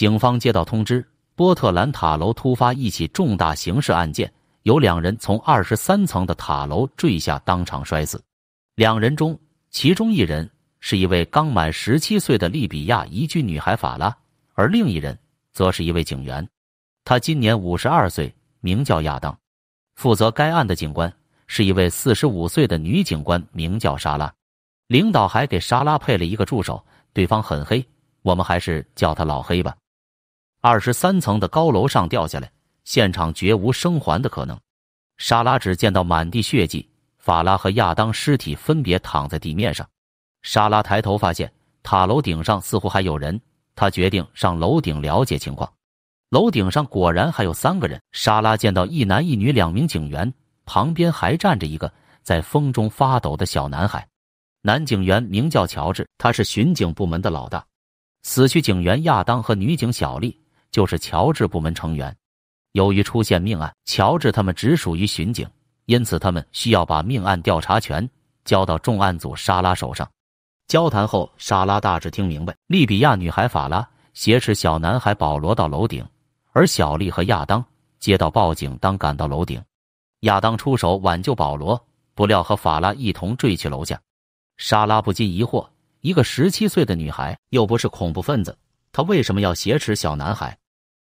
警方接到通知，波特兰塔楼突发一起重大刑事案件，有两人从二十三层的塔楼坠下，当场摔死。两人中，其中一人是一位刚满十七岁的利比亚移居女孩法拉，而另一人则是一位警员，他今年五十二岁，名叫亚当。负责该案的警官是一位四十五岁的女警官，名叫莎拉。领导还给莎拉配了一个助手，对方很黑，我们还是叫他老黑吧。二十三层的高楼上掉下来，现场绝无生还的可能。莎拉只见到满地血迹，法拉和亚当尸体分别躺在地面上。莎拉抬头发现塔楼顶上似乎还有人，他决定上楼顶了解情况。楼顶上果然还有三个人。莎拉见到一男一女两名警员，旁边还站着一个在风中发抖的小男孩。男警员名叫乔治，他是巡警部门的老大。死去警员亚当和女警小丽。就是乔治部门成员，由于出现命案，乔治他们只属于巡警，因此他们需要把命案调查权交到重案组莎拉手上。交谈后，莎拉大致听明白，利比亚女孩法拉挟持小男孩保罗到楼顶，而小丽和亚当接到报警，当赶到楼顶，亚当出手挽救保罗，不料和法拉一同坠去楼下。莎拉不禁疑惑：一个十七岁的女孩，又不是恐怖分子，她为什么要挟持小男孩？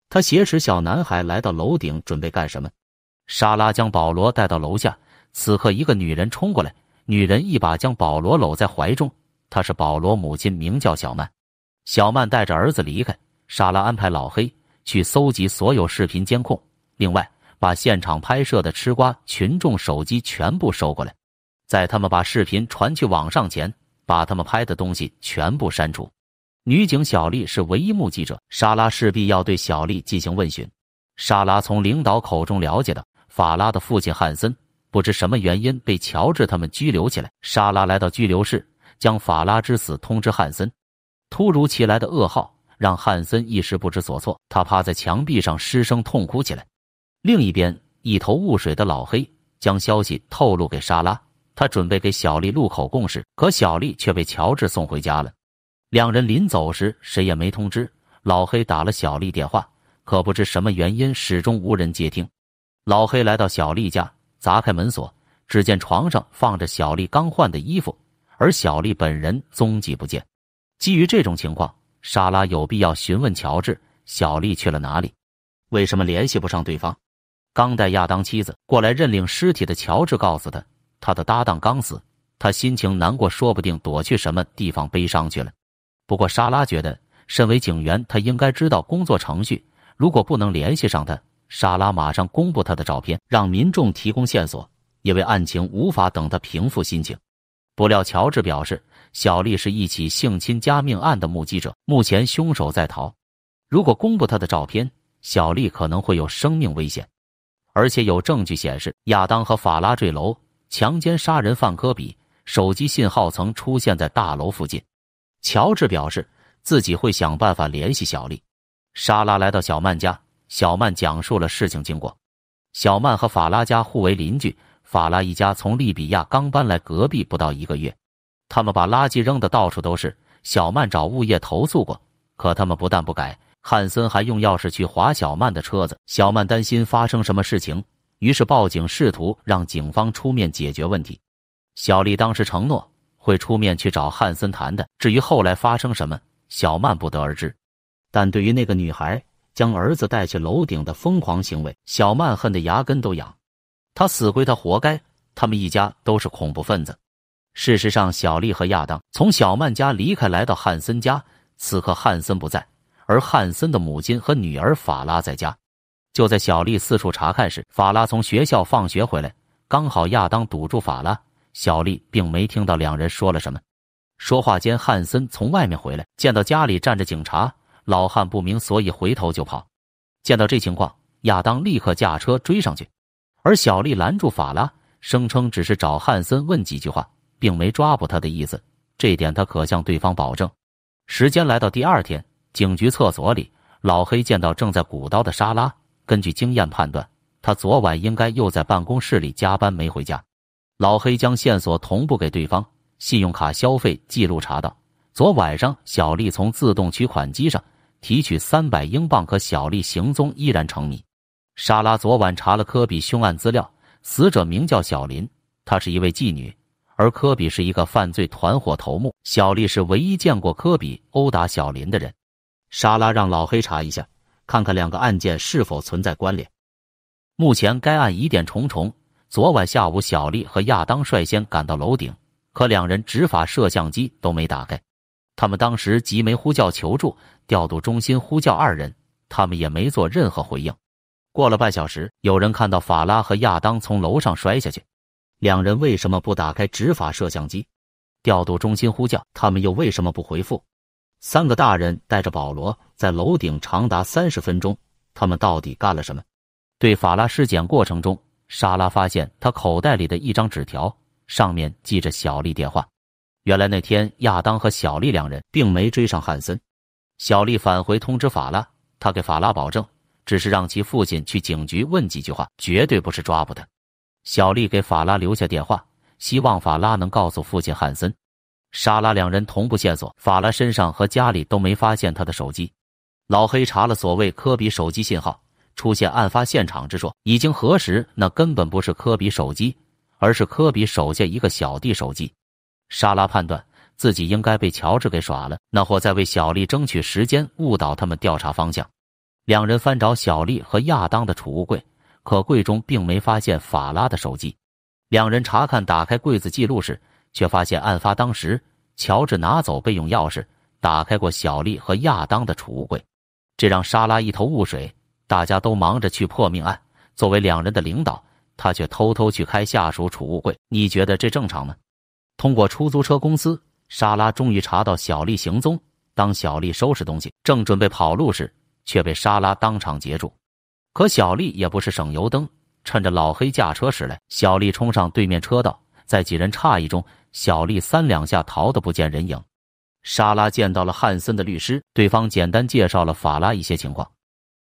他挟持小男孩来到楼顶，准备干什么？莎拉将保罗带到楼下。此刻，一个女人冲过来，女人一把将保罗搂在怀中。她是保罗母亲，名叫小曼。小曼带着儿子离开。莎拉安排老黑去搜集所有视频监控，另外把现场拍摄的吃瓜群众手机全部收过来，在他们把视频传去网上前，把他们拍的东西全部删除。女警小丽是唯一目击者，莎拉势必要对小丽进行问询。莎拉从领导口中了解到，法拉的父亲汉森不知什么原因被乔治他们拘留起来。莎拉来到拘留室，将法拉之死通知汉森。突如其来的噩耗让汉森一时不知所措，他趴在墙壁上失声痛哭起来。另一边，一头雾水的老黑将消息透露给莎拉，他准备给小丽录口供时，可小丽却被乔治送回家了。两人临走时，谁也没通知。老黑打了小丽电话，可不知什么原因，始终无人接听。老黑来到小丽家，砸开门锁，只见床上放着小丽刚换的衣服，而小丽本人踪迹不见。基于这种情况，莎拉有必要询问乔治：小丽去了哪里？为什么联系不上对方？刚带亚当妻子过来认领尸体的乔治告诉他，他的搭档刚死，他心情难过，说不定躲去什么地方悲伤去了。不过，莎拉觉得，身为警员，他应该知道工作程序。如果不能联系上他，莎拉马上公布他的照片，让民众提供线索，因为案情无法等他平复心情。不料，乔治表示，小丽是一起性侵加命案的目击者，目前凶手在逃。如果公布他的照片，小丽可能会有生命危险。而且有证据显示，亚当和法拉坠楼、强奸杀人犯科比手机信号曾出现在大楼附近。乔治表示自己会想办法联系小丽。莎拉来到小曼家，小曼讲述了事情经过。小曼和法拉家互为邻居，法拉一家从利比亚刚搬来隔壁不到一个月，他们把垃圾扔的到处都是。小曼找物业投诉过，可他们不但不改，汉森还用钥匙去划小曼的车子。小曼担心发生什么事情，于是报警试图让警方出面解决问题。小丽当时承诺。会出面去找汉森谈的。至于后来发生什么，小曼不得而知。但对于那个女孩将儿子带去楼顶的疯狂行为，小曼恨得牙根都痒。他死归他活该，他们一家都是恐怖分子。事实上，小丽和亚当从小曼家离开，来到汉森家。此刻汉森不在，而汉森的母亲和女儿法拉在家。就在小丽四处查看时，法拉从学校放学回来，刚好亚当堵住法拉。小丽并没听到两人说了什么。说话间，汉森从外面回来，见到家里站着警察，老汉不明所以，回头就跑。见到这情况，亚当立刻驾车追上去，而小丽拦住法拉，声称只是找汉森问几句话，并没抓捕他的意思，这点他可向对方保证。时间来到第二天，警局厕所里，老黑见到正在鼓捣的莎拉，根据经验判断，他昨晚应该又在办公室里加班没回家。老黑将线索同步给对方，信用卡消费记录查到，昨晚上小丽从自动取款机上提取三百英镑。可小丽行踪依然成谜。莎拉昨晚查了科比凶案资料，死者名叫小林，她是一位妓女，而科比是一个犯罪团伙头目。小丽是唯一见过科比殴打小林的人。莎拉让老黑查一下，看看两个案件是否存在关联。目前该案疑点重重。昨晚下午，小丽和亚当率先赶到楼顶，可两人执法摄像机都没打开。他们当时急没呼叫求助，调度中心呼叫二人，他们也没做任何回应。过了半小时，有人看到法拉和亚当从楼上摔下去。两人为什么不打开执法摄像机？调度中心呼叫他们又为什么不回复？三个大人带着保罗在楼顶长达三十分钟，他们到底干了什么？对法拉尸检过程中。莎拉发现他口袋里的一张纸条，上面记着小丽电话。原来那天亚当和小丽两人并没追上汉森，小丽返回通知法拉，他给法拉保证，只是让其父亲去警局问几句话，绝对不是抓捕的。小丽给法拉留下电话，希望法拉能告诉父亲汉森。莎拉两人同步线索，法拉身上和家里都没发现他的手机。老黑查了所谓科比手机信号。出现案发现场之说，已经核实，那根本不是科比手机，而是科比手下一个小弟手机。莎拉判断自己应该被乔治给耍了，那货在为小丽争取时间，误导他们调查方向。两人翻找小丽和亚当的储物柜，可柜中并没发现法拉的手机。两人查看打开柜子记录时，却发现案发当时，乔治拿走备用钥匙，打开过小丽和亚当的储物柜，这让莎拉一头雾水。大家都忙着去破命案，作为两人的领导，他却偷偷去开下属储物柜，你觉得这正常吗？通过出租车公司，莎拉终于查到小丽行踪。当小丽收拾东西，正准备跑路时，却被莎拉当场截住。可小丽也不是省油灯，趁着老黑驾车驶来，小丽冲上对面车道，在几人诧异中，小丽三两下逃得不见人影。莎拉见到了汉森的律师，对方简单介绍了法拉一些情况。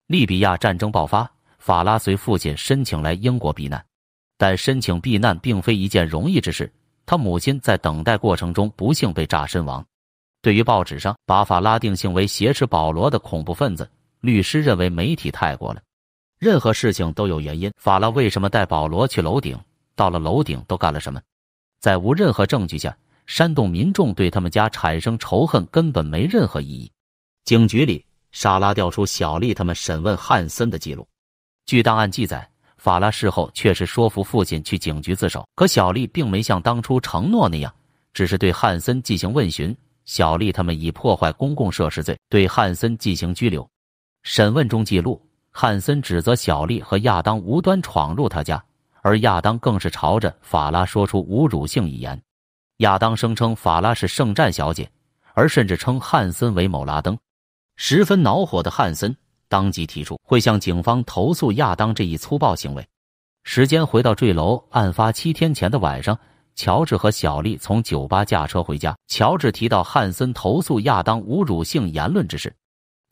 利比亚战争爆发，法拉随父亲申请来英国避难，但申请避难并非一件容易之事。他母亲在等待过程中不幸被炸身亡。对于报纸上把法拉定性为挟持保罗的恐怖分子，律师认为媒体太过了。任何事情都有原因，法拉为什么带保罗去楼顶？到了楼顶都干了什么？在无任何证据下，煽动民众对他们家产生仇恨根本没任何意义。警局里。莎拉调出小丽他们审问汉森的记录。据档案记载，法拉事后确实说服父亲去警局自首。可小丽并没像当初承诺那样，只是对汉森进行问询。小丽他们以破坏公共设施罪对汉森进行拘留。审问中记录，汉森指责小丽和亚当无端闯入他家，而亚当更是朝着法拉说出侮辱性语言。亚当声称法拉是圣战小姐，而甚至称汉森为某拉登。十分恼火的汉森当即提出会向警方投诉亚当这一粗暴行为。时间回到坠楼案发七天前的晚上，乔治和小丽从酒吧驾车回家。乔治提到汉森投诉亚当侮辱性言论之事，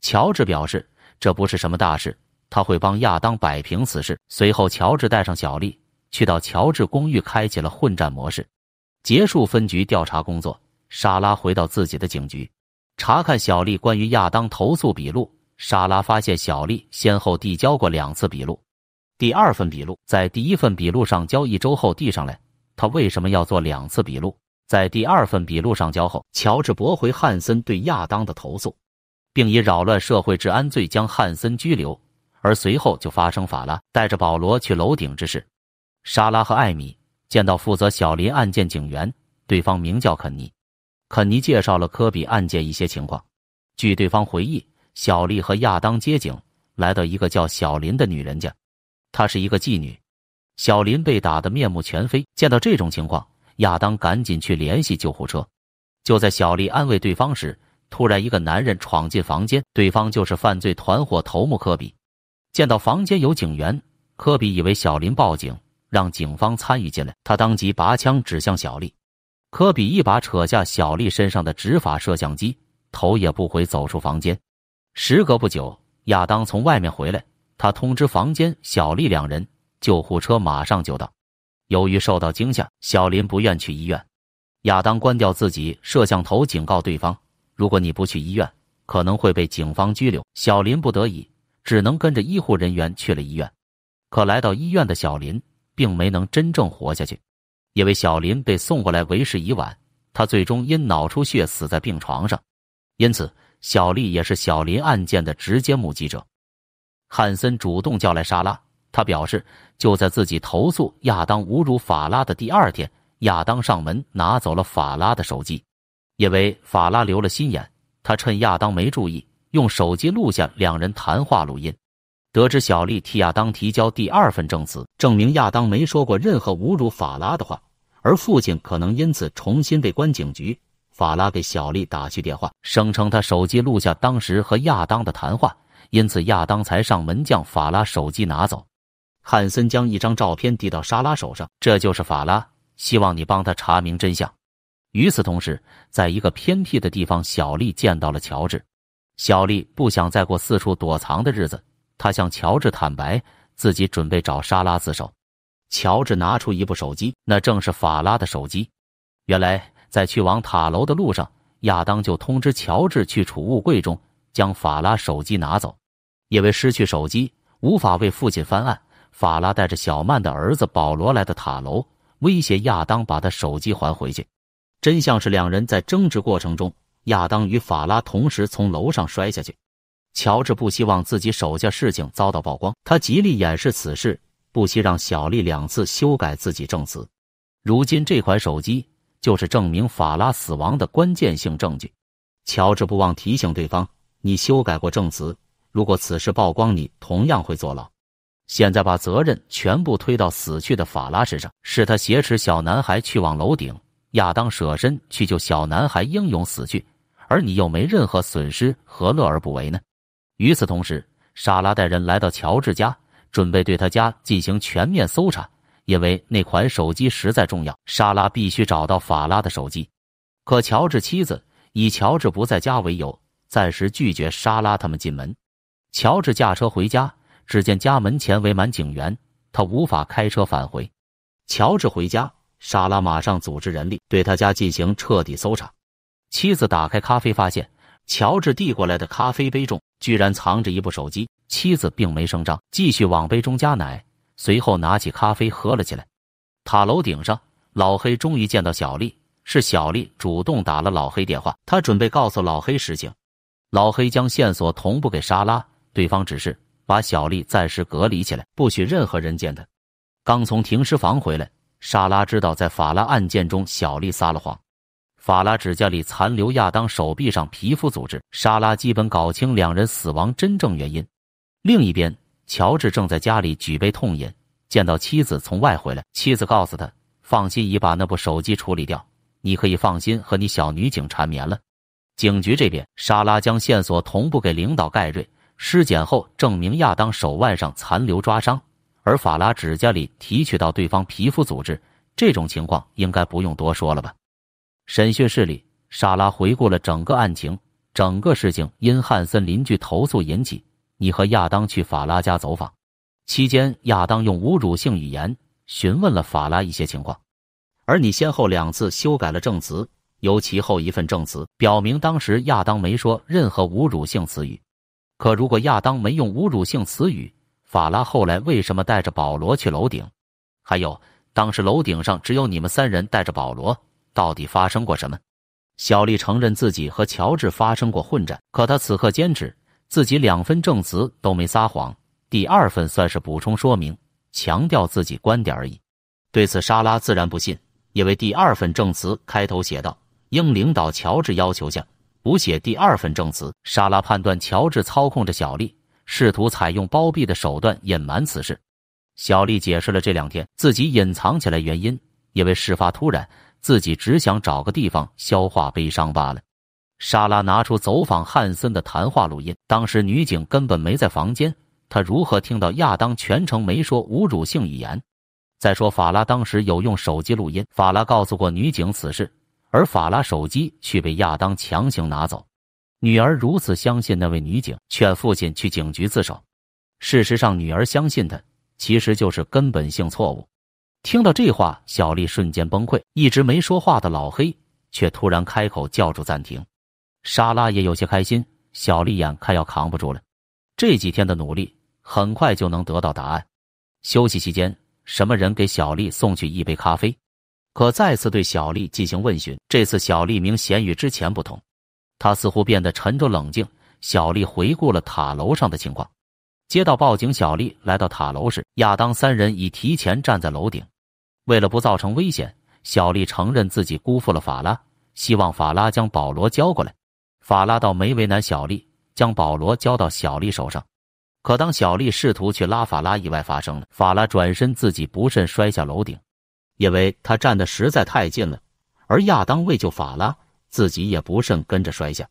乔治表示这不是什么大事，他会帮亚当摆平此事。随后，乔治带上小丽去到乔治公寓，开启了混战模式。结束分局调查工作，莎拉回到自己的警局。查看小丽关于亚当投诉笔录，莎拉发现小丽先后递交过两次笔录，第二份笔录在第一份笔录上交一周后递上来。他为什么要做两次笔录？在第二份笔录上交后，乔治驳回汉森对亚当的投诉，并以扰乱社会治安罪将汉森拘留。而随后就发生法拉带着保罗去楼顶之事。莎拉和艾米见到负责小林案件警员，对方名叫肯尼。肯尼介绍了科比案件一些情况。据对方回忆，小丽和亚当接警，来到一个叫小林的女人家，她是一个妓女。小林被打得面目全非。见到这种情况，亚当赶紧去联系救护车。就在小丽安慰对方时，突然一个男人闯进房间，对方就是犯罪团伙头目科比。见到房间有警员，科比以为小林报警，让警方参与进来，他当即拔枪指向小丽。科比一把扯下小丽身上的执法摄像机，头也不回走出房间。时隔不久，亚当从外面回来，他通知房间小丽两人，救护车马上就到。由于受到惊吓，小林不愿去医院。亚当关掉自己摄像头，警告对方：如果你不去医院，可能会被警方拘留。小林不得已，只能跟着医护人员去了医院。可来到医院的小林，并没能真正活下去。因为小林被送过来，为时已晚，他最终因脑出血死在病床上。因此，小丽也是小林案件的直接目击者。汉森主动叫来莎拉，他表示，就在自己投诉亚当侮辱法拉的第二天，亚当上门拿走了法拉的手机。因为法拉留了心眼，他趁亚当没注意，用手机录下两人谈话录音。得知小丽替亚当提交第二份证词，证明亚当没说过任何侮辱法拉的话，而父亲可能因此重新被关警局。法拉给小丽打去电话，声称他手机录下当时和亚当的谈话，因此亚当才上门将法拉手机拿走。汉森将一张照片递到莎拉手上，这就是法拉，希望你帮他查明真相。与此同时，在一个偏僻的地方，小丽见到了乔治。小丽不想再过四处躲藏的日子。他向乔治坦白，自己准备找莎拉自首。乔治拿出一部手机，那正是法拉的手机。原来，在去往塔楼的路上，亚当就通知乔治去储物柜中将法拉手机拿走。因为失去手机，无法为父亲翻案，法拉带着小曼的儿子保罗来的塔楼，威胁亚当把他手机还回去。真相是，两人在争执过程中，亚当与法拉同时从楼上摔下去。乔治不希望自己手下事情遭到曝光，他极力掩饰此事，不惜让小丽两次修改自己证词。如今这款手机就是证明法拉死亡的关键性证据。乔治不忘提醒对方：“你修改过证词，如果此事曝光，你同样会坐牢。现在把责任全部推到死去的法拉身上，是他挟持小男孩去往楼顶，亚当舍身去救小男孩，英勇死去，而你又没任何损失，何乐而不为呢？”与此同时，莎拉带人来到乔治家，准备对他家进行全面搜查，因为那款手机实在重要，莎拉必须找到法拉的手机。可乔治妻子以乔治不在家为由，暂时拒绝莎拉他们进门。乔治驾车回家，只见家门前围满警员，他无法开车返回。乔治回家，莎拉马上组织人力对他家进行彻底搜查。妻子打开咖啡，发现。乔治递过来的咖啡杯中，居然藏着一部手机。妻子并没声张，继续往杯中加奶，随后拿起咖啡喝了起来。塔楼顶上，老黑终于见到小丽，是小丽主动打了老黑电话，他准备告诉老黑实情。老黑将线索同步给莎拉，对方指示把小丽暂时隔离起来，不许任何人见她。刚从停尸房回来，莎拉知道在法拉案件中，小丽撒了谎。法拉指甲里残留亚当手臂上皮肤组织，莎拉基本搞清两人死亡真正原因。另一边，乔治正在家里举杯痛饮，见到妻子从外回来，妻子告诉他：“放心，已把那部手机处理掉，你可以放心和你小女警缠绵了。”警局这边，莎拉将线索同步给领导盖瑞。尸检后证明亚当手腕上残留抓伤，而法拉指甲里提取到对方皮肤组织，这种情况应该不用多说了吧。审讯室里，莎拉回顾了整个案情。整个事情因汉森邻居投诉引起。你和亚当去法拉家走访期间，亚当用侮辱性语言询问了法拉一些情况。而你先后两次修改了证词，尤其后一份证词表明当时亚当没说任何侮辱性词语。可如果亚当没用侮辱性词语，法拉后来为什么带着保罗去楼顶？还有，当时楼顶上只有你们三人带着保罗。到底发生过什么？小丽承认自己和乔治发生过混战，可她此刻坚持自己两份证词都没撒谎，第二份算是补充说明，强调自己观点而已。对此，莎拉自然不信，因为第二份证词开头写道：“应领导乔治要求下，补写第二份证词。”莎拉判断乔治操控着小丽，试图采用包庇的手段隐瞒此事。小丽解释了这两天自己隐藏起来原因，因为事发突然。自己只想找个地方消化悲伤罢了。莎拉拿出走访汉森的谈话录音，当时女警根本没在房间，她如何听到亚当全程没说侮辱性语言？再说法拉当时有用手机录音，法拉告诉过女警此事，而法拉手机却被亚当强行拿走。女儿如此相信那位女警，劝父亲去警局自首，事实上，女儿相信他其实就是根本性错误。听到这话，小丽瞬间崩溃。一直没说话的老黑却突然开口叫住暂停。莎拉也有些开心。小丽眼看要扛不住了，这几天的努力很快就能得到答案。休息期间，什么人给小丽送去一杯咖啡？可再次对小丽进行问询，这次小丽明显与之前不同，她似乎变得沉着冷静。小丽回顾了塔楼上的情况。接到报警，小丽来到塔楼时，亚当三人已提前站在楼顶。为了不造成危险，小丽承认自己辜负了法拉，希望法拉将保罗交过来。法拉倒没为难小丽，将保罗交到小丽手上。可当小丽试图去拉法拉，意外发生了。法拉转身自己不慎摔下楼顶，因为他站的实在太近了。而亚当为救法拉，自己也不慎跟着摔下。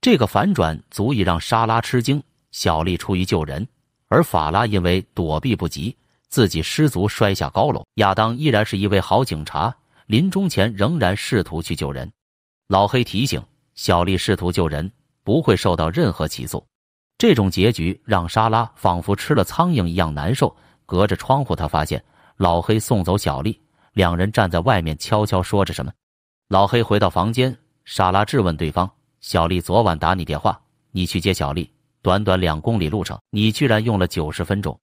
这个反转足以让莎拉吃惊。小丽出于救人，而法拉因为躲避不及。自己失足摔下高楼，亚当依然是一位好警察，临终前仍然试图去救人。老黑提醒小丽试图救人不会受到任何起诉。这种结局让莎拉仿佛吃了苍蝇一样难受。隔着窗户，他发现老黑送走小丽，两人站在外面悄悄说着什么。老黑回到房间，莎拉质问对方：“小丽昨晚打你电话，你去接小丽，短短两公里路程，你居然用了九十分钟。”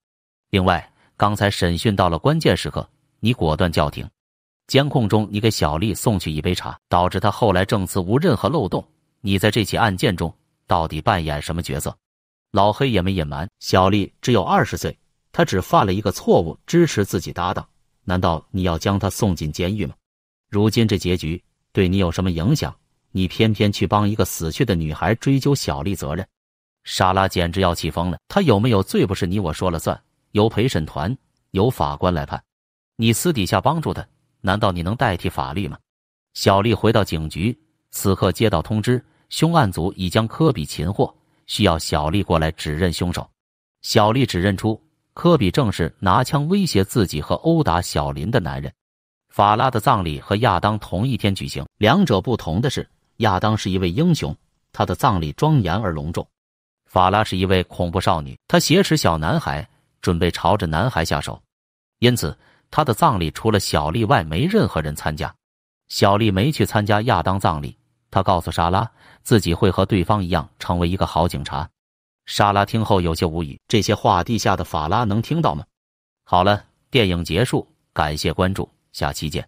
另外。刚才审讯到了关键时刻，你果断叫停。监控中，你给小丽送去一杯茶，导致她后来证词无任何漏洞。你在这起案件中到底扮演什么角色？老黑也没隐瞒，小丽只有二十岁，她只犯了一个错误，支持自己搭档。难道你要将她送进监狱吗？如今这结局对你有什么影响？你偏偏去帮一个死去的女孩追究小丽责任，莎拉简直要气疯了。她有没有罪不是你我说了算。由陪审团由法官来判，你私底下帮助他，难道你能代替法律吗？小丽回到警局，此刻接到通知，凶案组已将科比擒获，需要小丽过来指认凶手。小丽指认出科比正是拿枪威胁自己和殴打小林的男人。法拉的葬礼和亚当同一天举行，两者不同的是，亚当是一位英雄，他的葬礼庄严而隆重；法拉是一位恐怖少女，她挟持小男孩。准备朝着男孩下手，因此他的葬礼除了小丽外没任何人参加。小丽没去参加亚当葬礼，她告诉莎拉自己会和对方一样成为一个好警察。莎拉听后有些无语，这些话地下的法拉能听到吗？好了，电影结束，感谢关注，下期见。